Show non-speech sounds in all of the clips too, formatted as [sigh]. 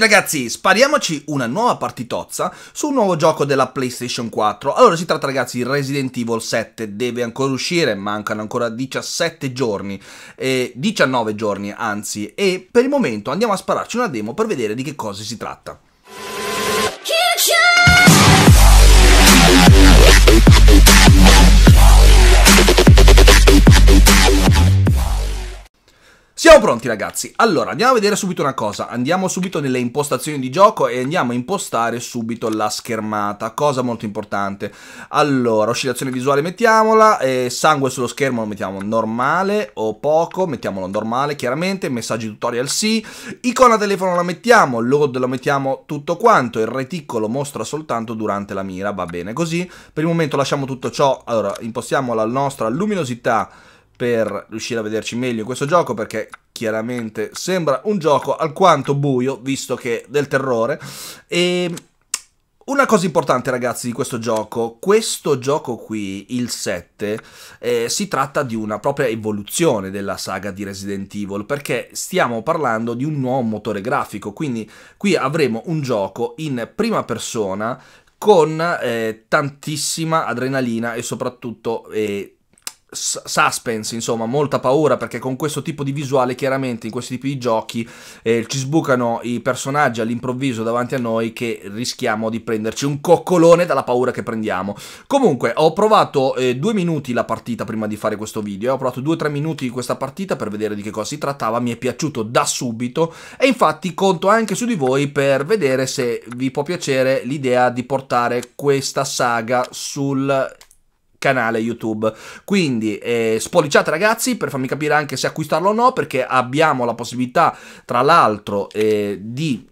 tutti ragazzi, spariamoci una nuova partitozza su un nuovo gioco della PlayStation 4. Allora si tratta ragazzi di Resident Evil 7, deve ancora uscire, mancano ancora 17 giorni, eh, 19 giorni anzi, e per il momento andiamo a spararci una demo per vedere di che cosa si tratta. Siamo pronti ragazzi, allora andiamo a vedere subito una cosa, andiamo subito nelle impostazioni di gioco e andiamo a impostare subito la schermata, cosa molto importante. Allora, oscillazione visuale mettiamola, eh, sangue sullo schermo lo mettiamo normale o poco, mettiamolo normale chiaramente, messaggi tutorial sì, icona telefono la mettiamo, load lo mettiamo tutto quanto, il reticolo mostra soltanto durante la mira, va bene così. Per il momento lasciamo tutto ciò, allora impostiamo la nostra luminosità per riuscire a vederci meglio questo gioco perché chiaramente sembra un gioco alquanto buio visto che del terrore e una cosa importante ragazzi di questo gioco, questo gioco qui, il 7, eh, si tratta di una propria evoluzione della saga di Resident Evil, perché stiamo parlando di un nuovo motore grafico, quindi qui avremo un gioco in prima persona con eh, tantissima adrenalina e soprattutto eh, suspense, insomma, molta paura perché con questo tipo di visuale chiaramente in questi tipi di giochi eh, ci sbucano i personaggi all'improvviso davanti a noi che rischiamo di prenderci un coccolone dalla paura che prendiamo. Comunque, ho provato eh, due minuti la partita prima di fare questo video, ho provato due o tre minuti di questa partita per vedere di che cosa si trattava, mi è piaciuto da subito e infatti conto anche su di voi per vedere se vi può piacere l'idea di portare questa saga sul canale YouTube. Quindi eh, spolliciate ragazzi per farmi capire anche se acquistarlo o no, perché abbiamo la possibilità tra l'altro eh, di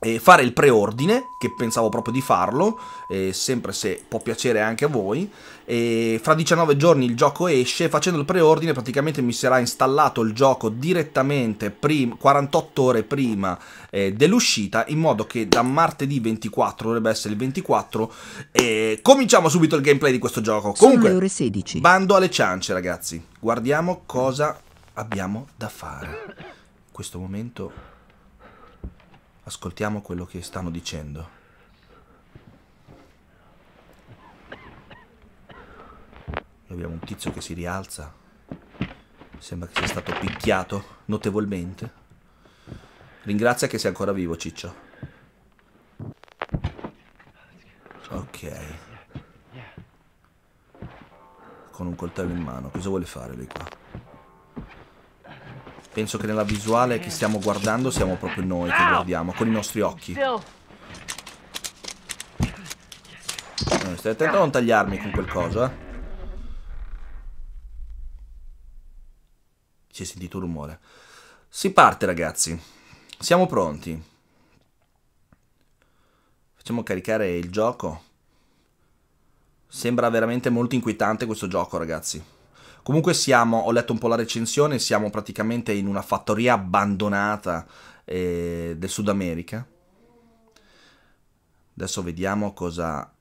eh, fare il preordine, che pensavo proprio di farlo, eh, sempre se può piacere anche a voi. E fra 19 giorni il gioco esce, facendo il preordine praticamente mi sarà installato il gioco direttamente 48 ore prima eh, dell'uscita, in modo che da martedì 24, dovrebbe essere il 24, cominciamo subito il gameplay di questo gioco. Comunque, ore 16. bando alle ciance ragazzi, guardiamo cosa abbiamo da fare. In questo momento Ascoltiamo quello che stanno dicendo. Abbiamo un tizio che si rialza. Sembra che sia stato picchiato notevolmente. Ringrazia che sei ancora vivo, Ciccio. Ok. Con un coltello in mano. Cosa vuole fare lui qua? Penso che nella visuale che stiamo guardando siamo proprio noi che guardiamo, con i nostri occhi. Eh, stai attento a non tagliarmi con qualcosa eh. Si è sentito un rumore. Si parte, ragazzi. Siamo pronti. Facciamo caricare il gioco. Sembra veramente molto inquietante questo gioco, ragazzi. Comunque siamo, ho letto un po' la recensione, siamo praticamente in una fattoria abbandonata eh, del Sud America. Adesso vediamo cosa,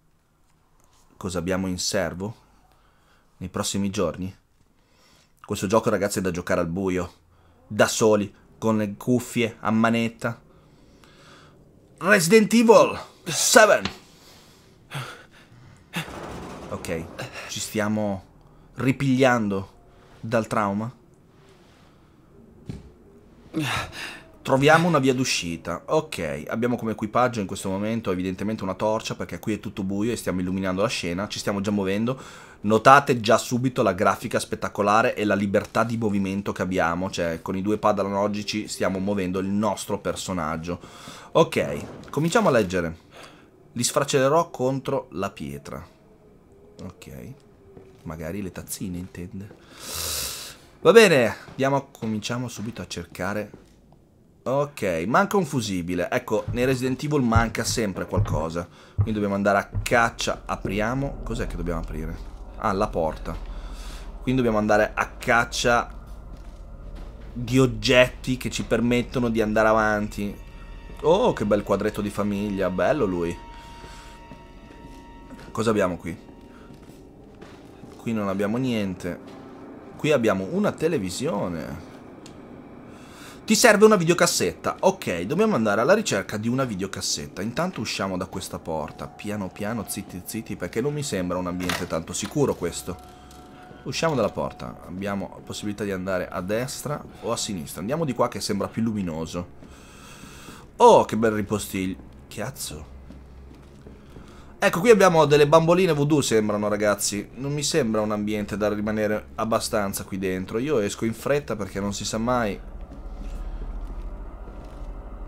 cosa abbiamo in serbo nei prossimi giorni. Questo gioco ragazzi è da giocare al buio, da soli, con le cuffie, a manetta. Resident Evil 7! Ok, ci stiamo ripigliando dal trauma? Troviamo una via d'uscita. Ok, abbiamo come equipaggio in questo momento evidentemente una torcia perché qui è tutto buio e stiamo illuminando la scena, ci stiamo già muovendo. Notate già subito la grafica spettacolare e la libertà di movimento che abbiamo, cioè con i due pad analogici stiamo muovendo il nostro personaggio. Ok, cominciamo a leggere. Li sfracellerò contro la pietra. Ok magari le tazzine intende. Va bene, andiamo, cominciamo subito a cercare. Ok, manca un fusibile. Ecco, nei Resident Evil manca sempre qualcosa. Quindi dobbiamo andare a caccia. Apriamo. Cos'è che dobbiamo aprire? Ah, la porta. Quindi dobbiamo andare a caccia di oggetti che ci permettono di andare avanti. Oh, che bel quadretto di famiglia, bello lui. Cosa abbiamo qui? qui non abbiamo niente. Qui abbiamo una televisione. Ti serve una videocassetta. Ok, dobbiamo andare alla ricerca di una videocassetta. Intanto usciamo da questa porta. Piano piano, zitti zitti, perché non mi sembra un ambiente tanto sicuro questo. Usciamo dalla porta. Abbiamo possibilità di andare a destra o a sinistra. Andiamo di qua che sembra più luminoso. Oh, che bel ripostiglio. Cazzo. Ecco, qui abbiamo delle bamboline voodoo, sembrano, ragazzi. Non mi sembra un ambiente da rimanere abbastanza qui dentro. Io esco in fretta perché non si sa mai.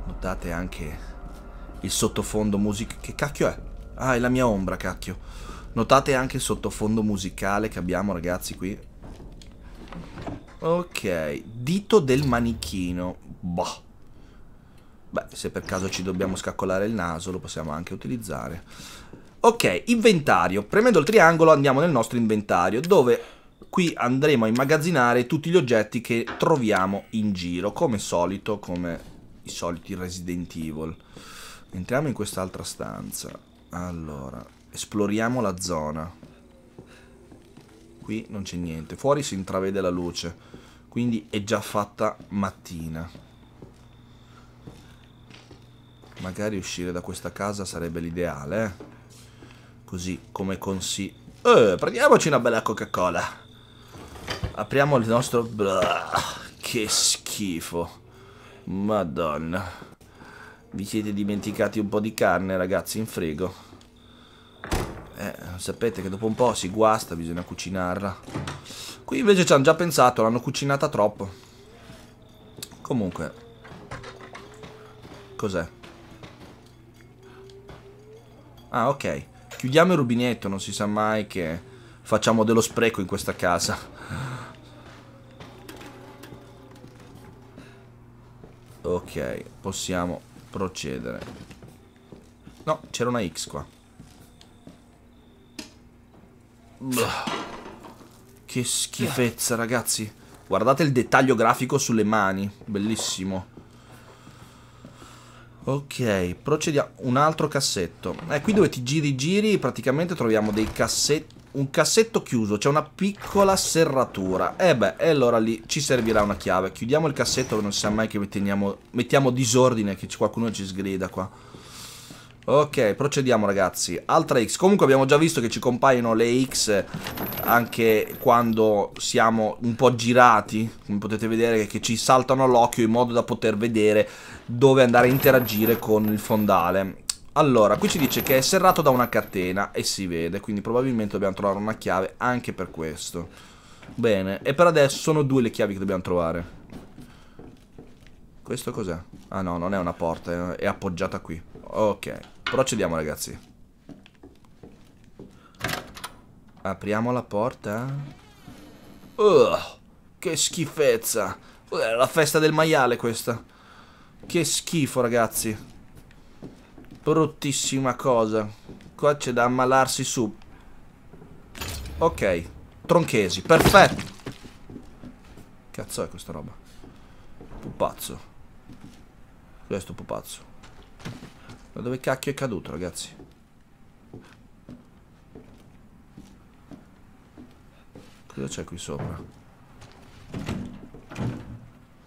Notate anche il sottofondo musicale. Che cacchio è? Ah, è la mia ombra, cacchio. Notate anche il sottofondo musicale che abbiamo, ragazzi, qui. Ok, dito del manichino. Boh. Beh, se per caso ci dobbiamo scaccolare il naso, lo possiamo anche utilizzare. Ok, inventario. Premendo il triangolo andiamo nel nostro inventario, dove qui andremo a immagazzinare tutti gli oggetti che troviamo in giro, come solito, come i soliti Resident Evil. Entriamo in quest'altra stanza. Allora, esploriamo la zona. Qui non c'è niente. Fuori si intravede la luce. Quindi è già fatta mattina. Magari uscire da questa casa sarebbe l'ideale, eh? così come consi... Eh, prendiamoci una bella Coca-Cola. Apriamo il nostro... Blah, che schifo. Madonna. Vi siete dimenticati un po' di carne, ragazzi, in frigo. Eh, sapete che dopo un po' si guasta, bisogna cucinarla. Qui invece ci hanno già pensato, l'hanno cucinata troppo. Comunque. Cos'è? Ah, ok. Chiudiamo il rubinetto, non si sa mai che facciamo dello spreco in questa casa. Ok, possiamo procedere. No, c'era una X qua. Che schifezza, ragazzi. Guardate il dettaglio grafico sulle mani. Bellissimo. Ok, procediamo. Un altro cassetto. Eh, qui dove ti giri giri praticamente troviamo dei cassetti. Un cassetto chiuso, c'è cioè una piccola serratura. E eh beh, e allora lì ci servirà una chiave. Chiudiamo il cassetto, non si sa mai che mettiamo, mettiamo disordine, che qualcuno ci sgrida qua. Ok, procediamo ragazzi. Altra X. Comunque abbiamo già visto che ci compaiono le X anche quando siamo un po' girati. Come potete vedere che ci saltano all'occhio in modo da poter vedere dove andare a interagire con il fondale. Allora, qui ci dice che è serrato da una catena e si vede, quindi probabilmente dobbiamo trovare una chiave anche per questo. Bene, e per adesso sono due le chiavi che dobbiamo trovare. Questo cos'è? Ah no, non è una porta, è appoggiata qui. Ok, procediamo ragazzi. Apriamo la porta. Oh, che schifezza. Uh, è la festa del maiale questa. Che schifo ragazzi. Bruttissima cosa. Qua c'è da ammalarsi su. Ok. Tronchesi, perfetto. Cazzo è questa roba? Pupazzo. Questo pupazzo? Ma dove cacchio è caduto, ragazzi? Cosa c'è qui sopra?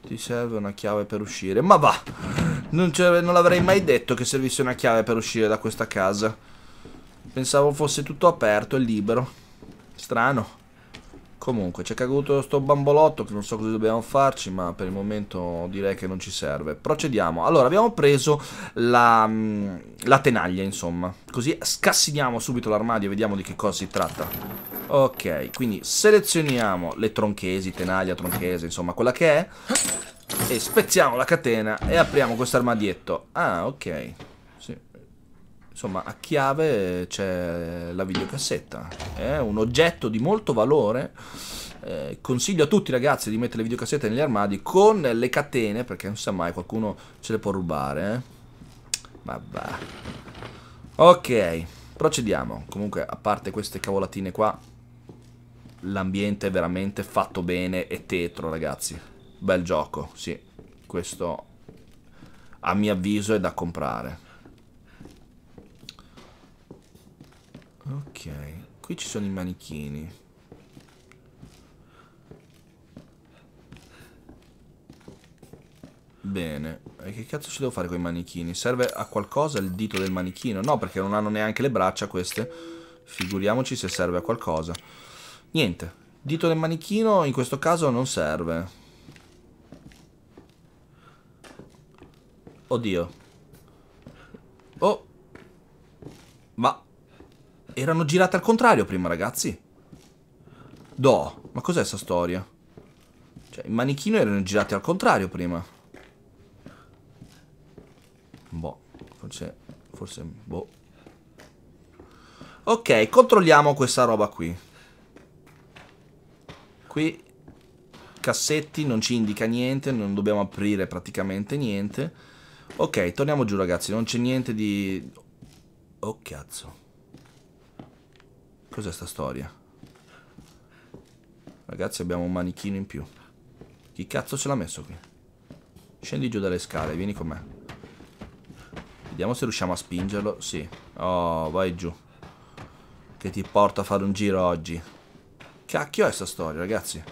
Ti serve una chiave per uscire. Ma va! Non, non l'avrei mai detto che servisse una chiave per uscire da questa casa. Pensavo fosse tutto aperto e libero. Strano. Comunque, c'è caduto sto bambolotto che non so cosa dobbiamo farci, ma per il momento direi che non ci serve. Procediamo. Allora, abbiamo preso la, mm, la tenaglia, insomma. Così scassiniamo subito l'armadio e vediamo di che cosa si tratta. Ok, quindi selezioniamo le tronchesi, tenaglia, tronchese, insomma, quella che è. E spezziamo la catena e apriamo questo armadietto. Ah, ok. Insomma, a chiave c'è la videocassetta. È un oggetto di molto valore. Eh, consiglio a tutti ragazzi di mettere le videocassette negli armadi con le catene, perché non sa mai, qualcuno ce le può rubare. Eh? Vabbè. Ok, procediamo. Comunque, a parte queste cavolatine qua, l'ambiente è veramente fatto bene e tetro, ragazzi. Bel gioco, sì. Questo, a mio avviso, è da comprare. Ok, qui ci sono i manichini. Bene, e che cazzo ci devo fare con i manichini? Serve a qualcosa il dito del manichino? No, perché non hanno neanche le braccia queste. Figuriamoci se serve a qualcosa. Niente, dito del manichino in questo caso non serve. Oddio. Oh. Ma erano girate al contrario prima, ragazzi. Do, ma cos'è sta storia? Cioè, i manichino erano girati al contrario prima. Boh, forse... forse... boh. Ok, controlliamo questa roba qui. Qui cassetti non ci indica niente, non dobbiamo aprire praticamente niente. Ok, torniamo giù ragazzi, non c'è niente di... Oh cazzo. Cos'è sta storia? Ragazzi abbiamo un manichino in più. Chi cazzo ce l'ha messo qui? Scendi giù dalle scale, vieni con me. Vediamo se riusciamo a spingerlo. Sì. Oh, vai giù. Che ti porto a fare un giro oggi. Cacchio è sta storia, ragazzi.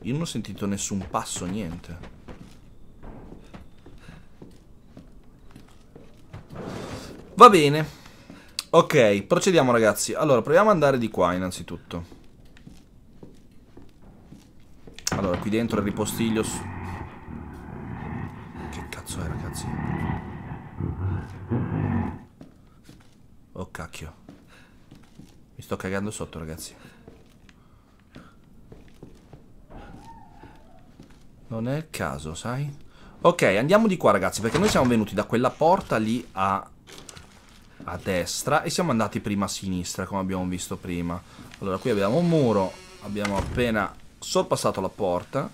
Io non ho sentito nessun passo, niente. Va bene. Ok, procediamo ragazzi. Allora, proviamo ad andare di qua innanzitutto. Allora, qui dentro il ripostiglio... Su... Che cazzo è, ragazzi? Oh, cacchio. Mi sto cagando sotto, ragazzi. Non è il caso, sai? Ok, andiamo di qua, ragazzi, perché noi siamo venuti da quella porta lì a a destra e siamo andati prima a sinistra come abbiamo visto prima allora qui abbiamo un muro abbiamo appena sorpassato la porta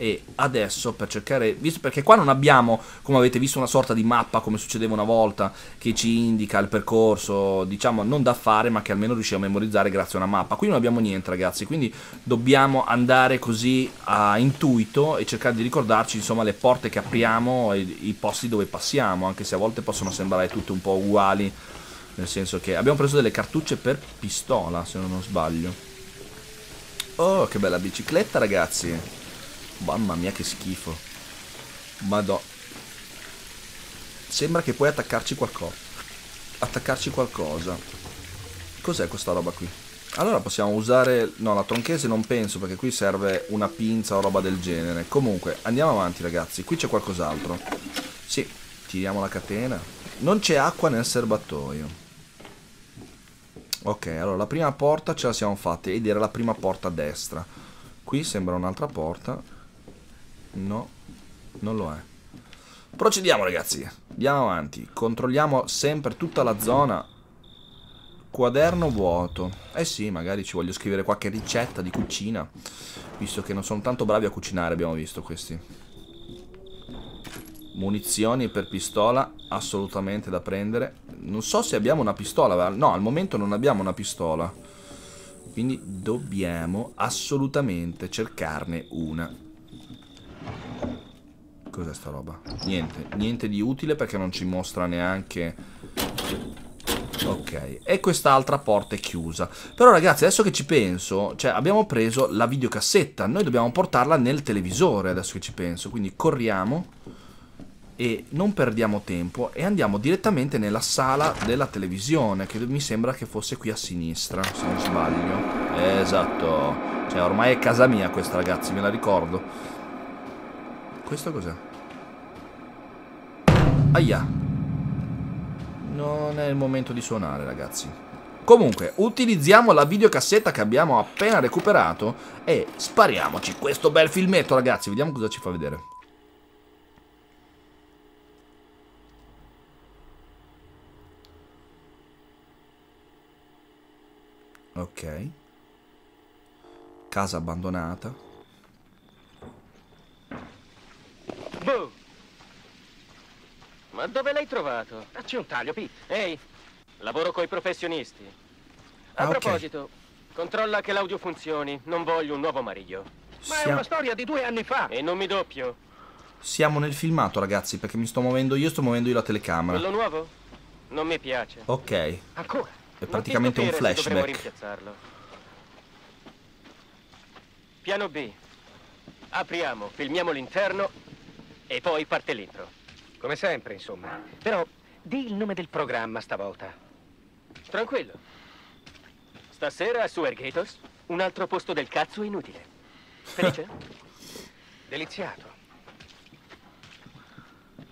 e adesso per cercare, visto perché qua non abbiamo, come avete visto, una sorta di mappa come succedeva una volta che ci indica il percorso, diciamo non da fare, ma che almeno riusciamo a memorizzare grazie a una mappa. Qui non abbiamo niente, ragazzi, quindi dobbiamo andare così a intuito e cercare di ricordarci, insomma, le porte che apriamo e i posti dove passiamo, anche se a volte possono sembrare tutte un po' uguali, nel senso che abbiamo preso delle cartucce per pistola, se non sbaglio. Oh, che bella bicicletta, ragazzi! Mamma mia che schifo. Madò. Sembra che puoi attaccarci qualcosa. Attaccarci qualcosa. Cos'è questa roba qui? Allora possiamo usare... No, la tronchese non penso perché qui serve una pinza o roba del genere. Comunque, andiamo avanti ragazzi. Qui c'è qualcos'altro. Sì, tiriamo la catena. Non c'è acqua nel serbatoio. Ok, allora la prima porta ce la siamo fatta ed era la prima porta a destra. Qui sembra un'altra porta. No, non lo è. Procediamo ragazzi, andiamo avanti, controlliamo sempre tutta la zona. Quaderno vuoto. Eh sì, magari ci voglio scrivere qualche ricetta di cucina, visto che non sono tanto bravi a cucinare, abbiamo visto questi. Munizioni per pistola, assolutamente da prendere. Non so se abbiamo una pistola, no, al momento non abbiamo una pistola. Quindi dobbiamo assolutamente cercarne una. Cos'è sta roba? Niente, niente di utile perché non ci mostra neanche... Ok, e quest'altra porta è chiusa. Però ragazzi, adesso che ci penso, cioè abbiamo preso la videocassetta, noi dobbiamo portarla nel televisore adesso che ci penso, quindi corriamo e non perdiamo tempo e andiamo direttamente nella sala della televisione che mi sembra che fosse qui a sinistra se non sbaglio esatto cioè ormai è casa mia questa ragazzi me la ricordo questo cos'è? Aia. Non è il momento di suonare, ragazzi. Comunque, utilizziamo la videocassetta che abbiamo appena recuperato e spariamoci questo bel filmetto, ragazzi. Vediamo cosa ci fa vedere. Ok. Casa abbandonata. Ma dove l'hai trovato? Facci ah, un taglio, Pete. Ehi, lavoro coi professionisti. A ah, proposito, okay. controlla che l'audio funzioni. Non voglio un nuovo mariglio. Ma Siamo... è una storia di due anni fa. E non mi doppio. Siamo nel filmato, ragazzi, perché mi sto muovendo io, sto muovendo io la telecamera. Quello nuovo? Non mi piace. Ok. Ancora? È praticamente un flashback. Piano B. Apriamo, filmiamo l'interno e poi parte l'intro. Come sempre, insomma. Però di il nome del programma stavolta. Tranquillo. Stasera su Ergatos, un altro posto del cazzo inutile. Felice? [laughs] Deliziato.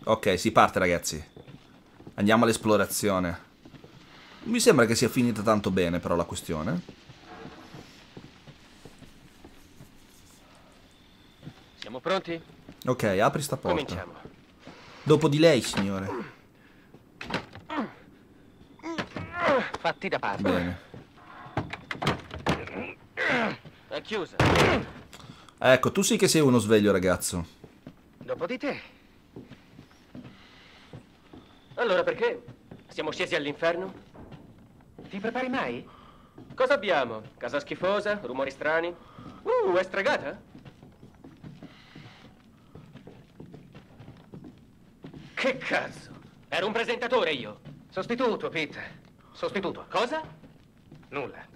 Ok, si parte ragazzi. Andiamo all'esplorazione. Mi sembra che sia finita tanto bene però la questione. Siamo pronti? Ok, apri sta porta. Cominciamo. Dopo di lei, signore. Fatti da parte. Bene. È chiusa. Ecco, tu sì che sei uno sveglio, ragazzo. Dopo di te. Allora perché siamo scesi all'inferno? Ti prepari mai? Cosa abbiamo? Casa schifosa? Rumori strani? Uh, è stregata? Che cazzo? Ero un presentatore io. Sostituto, Pete. Sostituto. Cosa? Nulla.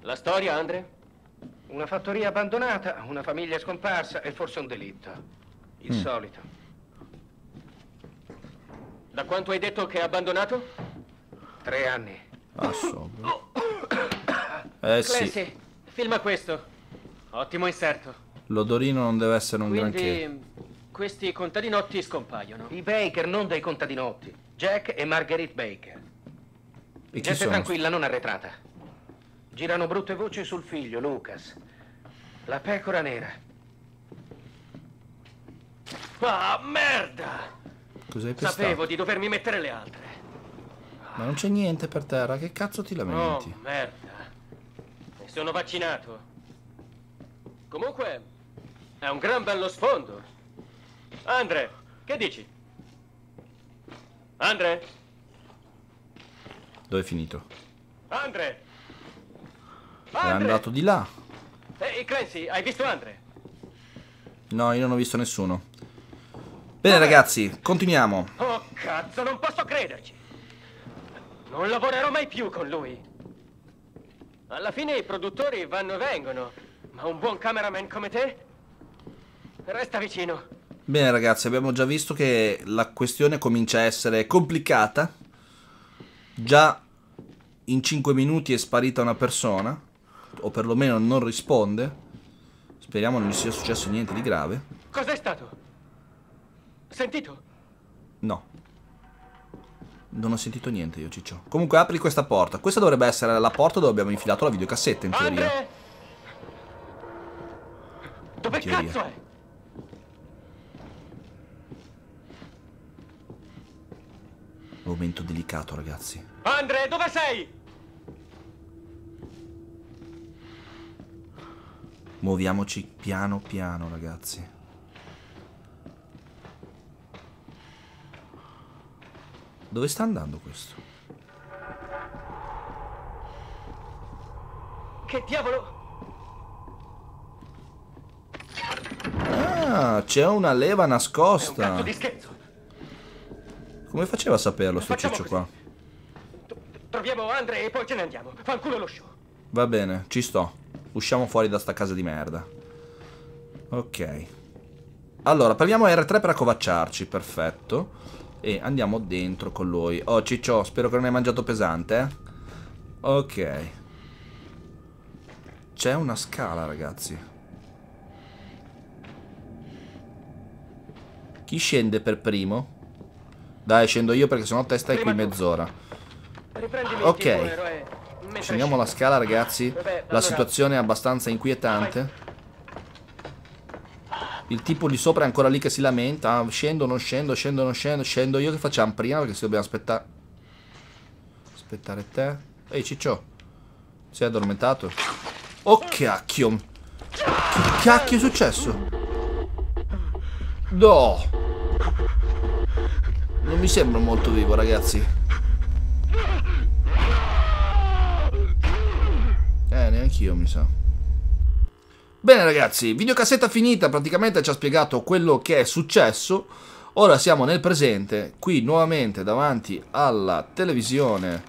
La storia, Andre? Una fattoria abbandonata, una famiglia scomparsa e forse un delitto. Il mm. solito. Da quanto hai detto che è abbandonato? Tre anni. Assombro. Ah, [coughs] eh Clancy, sì. filma questo. Ottimo inserto. L'odorino non deve essere un Quindi, granché. Questi contadinotti scompaiono. I Baker, non dei contadinotti. Jack e Marguerite Baker. E Gente sono? tranquilla, non arretrata. Girano brutte voci sul figlio, Lucas. La pecora nera. Ah, merda! Cos'hai pensato? Sapevo di dovermi mettere le altre. Ma non c'è niente per terra, che cazzo ti lamenti? Oh, merda. Mi sono vaccinato. Comunque, è un gran bello sfondo. Andre, che dici? Andre? Dove è finito? Andre! Andre! È andato di là. Ehi, hey, Clancy, hai visto Andre? No, io non ho visto nessuno. Bene ragazzi, continuiamo. Oh cazzo, non posso crederci. Non lavorerò mai più con lui. Alla fine i produttori vanno e vengono, ma un buon cameraman come te Resta vicino. Bene ragazzi, abbiamo già visto che la questione comincia a essere complicata. Già in 5 minuti è sparita una persona, o perlomeno non risponde. Speriamo non gli sia successo niente di grave. Cos'è stato? Sentito? No. Non ho sentito niente io, Ciccio. Comunque apri questa porta. Questa dovrebbe essere la porta dove abbiamo infilato la videocassetta, in teoria. Andre! Dove in teoria. cazzo è? Momento delicato, ragazzi. Andre, dove sei? Muoviamoci piano piano, ragazzi. Dove sta andando questo? Che diavolo? Ah, c'è una leva nascosta. È un cazzo di scherzo. Come faceva a saperlo sto Facciamo ciccio così. qua? Troviamo Andre e poi ce ne andiamo. Fanculo lo show. Va bene, ci sto. Usciamo fuori da sta casa di merda. Ok. Allora, premiamo R3 per accovacciarci, perfetto. E andiamo dentro con lui. Oh, ciccio, spero che non hai mangiato pesante, eh? Ok. C'è una scala, ragazzi. Chi scende per primo? Dai, scendo io perché sennò testa è qui mezz'ora. Ok. Scendiamo la scala, ragazzi. La situazione è abbastanza inquietante. Il tipo di sopra è ancora lì che si lamenta. Ah, scendo, non scendo, scendo, non scendo. Scendo io che facciamo prima perché se dobbiamo aspettare... Aspettare te. Ehi, ciccio. Si è addormentato? Oh, cacchio. Che cacchio è successo? No. Non mi sembra molto vivo, ragazzi. Eh, neanch'io mi sa. Bene ragazzi, videocassetta finita, praticamente ci ha spiegato quello che è successo. Ora siamo nel presente, qui nuovamente davanti alla televisione.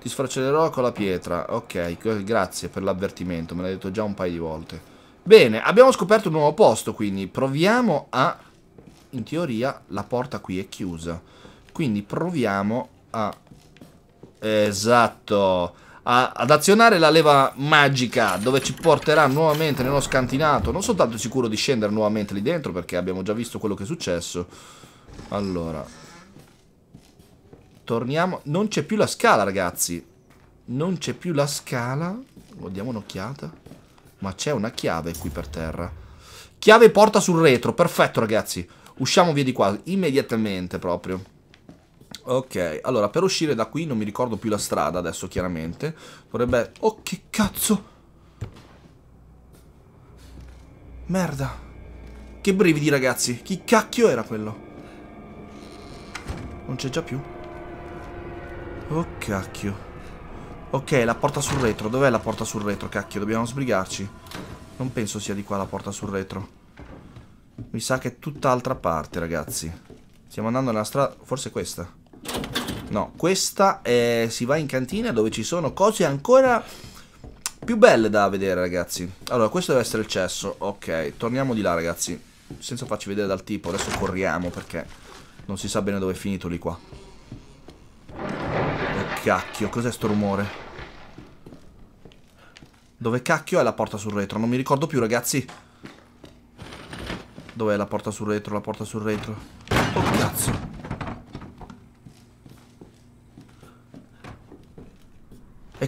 Ti sfracellerò con la pietra. Ok, grazie per l'avvertimento, me l'hai detto già un paio di volte. Bene, abbiamo scoperto un nuovo posto, quindi proviamo a... In teoria la porta qui è chiusa. Quindi proviamo a... Esatto! A, ad azionare la leva magica dove ci porterà nuovamente nello scantinato. Non sono tanto sicuro di scendere nuovamente lì dentro perché abbiamo già visto quello che è successo. Allora. Torniamo. Non c'è più la scala, ragazzi. Non c'è più la scala. diamo un'occhiata. Ma c'è una chiave qui per terra. Chiave porta sul retro. Perfetto, ragazzi. Usciamo via di qua. Immediatamente proprio. Ok, allora per uscire da qui non mi ricordo più la strada adesso chiaramente Dovrebbe... Oh che cazzo Merda Che brividi ragazzi Chi cacchio era quello? Non c'è già più Oh cacchio Ok, la porta sul retro Dov'è la porta sul retro cacchio? Dobbiamo sbrigarci Non penso sia di qua la porta sul retro Mi sa che è tutt'altra parte ragazzi Stiamo andando nella strada Forse questa No, questa è, eh, si va in cantina dove ci sono cose ancora più belle da vedere, ragazzi. Allora, questo deve essere il cesso. Ok, torniamo di là, ragazzi. Senza farci vedere dal tipo. Adesso corriamo perché non si sa bene dove è finito lì qua. Che eh, cacchio, cos'è sto rumore? Dove cacchio è la porta sul retro? Non mi ricordo più, ragazzi. Dov'è la porta sul retro? La porta sul retro. Oh, cazzo.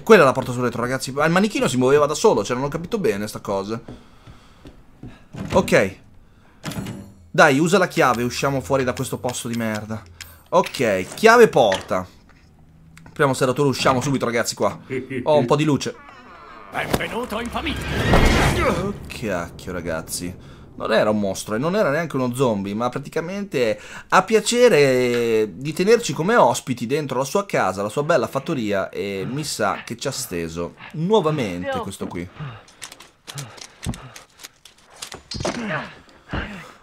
quella la porta sul retro, ragazzi. Ma il manichino si muoveva da solo, cioè non ho capito bene sta cosa. Ok. Dai, usa la chiave, usciamo fuori da questo posto di merda. Ok, chiave porta. Apriamo serratura, usciamo subito, ragazzi, qua. [laughs] Ho un po' di luce. Benvenuto in famiglia. Oh, cacchio, ragazzi non era un mostro e non era neanche uno zombie, ma praticamente ha piacere di tenerci come ospiti dentro la sua casa, la sua bella fattoria e mi sa che ci ha steso nuovamente questo qui.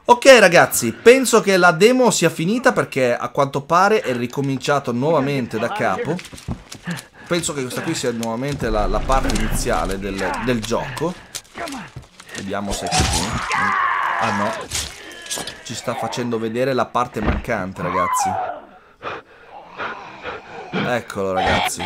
Ok ragazzi, penso che la demo sia finita perché a quanto pare è ricominciato nuovamente da capo. Penso che questa qui sia nuovamente la, la parte iniziale del, del gioco. Vediamo se è qui. Ah no. Ci sta facendo vedere la parte mancante, ragazzi. Eccolo, ragazzi.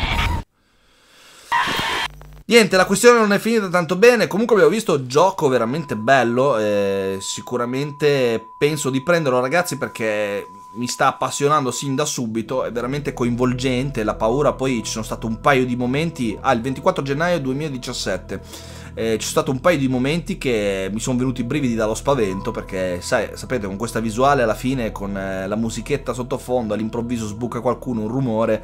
Niente, la questione non è finita tanto bene. Comunque abbiamo visto gioco veramente bello. Eh, sicuramente penso di prenderlo, ragazzi, perché mi sta appassionando sin da subito. È veramente coinvolgente. La paura, poi ci sono stati un paio di momenti. Ah, il 24 gennaio 2017 eh, ci sono stati un paio di momenti che mi sono venuti i brividi dallo spavento perché sai, sapete con questa visuale alla fine con eh, la musichetta sottofondo all'improvviso sbuca qualcuno un rumore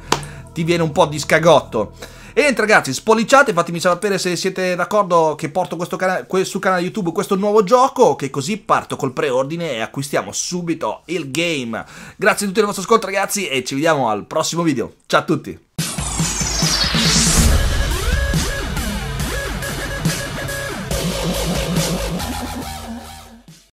ti viene un po' di scagotto e niente ragazzi, spolliciate, fatemi sapere se siete d'accordo che porto cana sul canale YouTube questo nuovo gioco, che così parto col preordine e acquistiamo subito il game. Grazie a tutti del vostro ascolto ragazzi e ci vediamo al prossimo video. Ciao a tutti!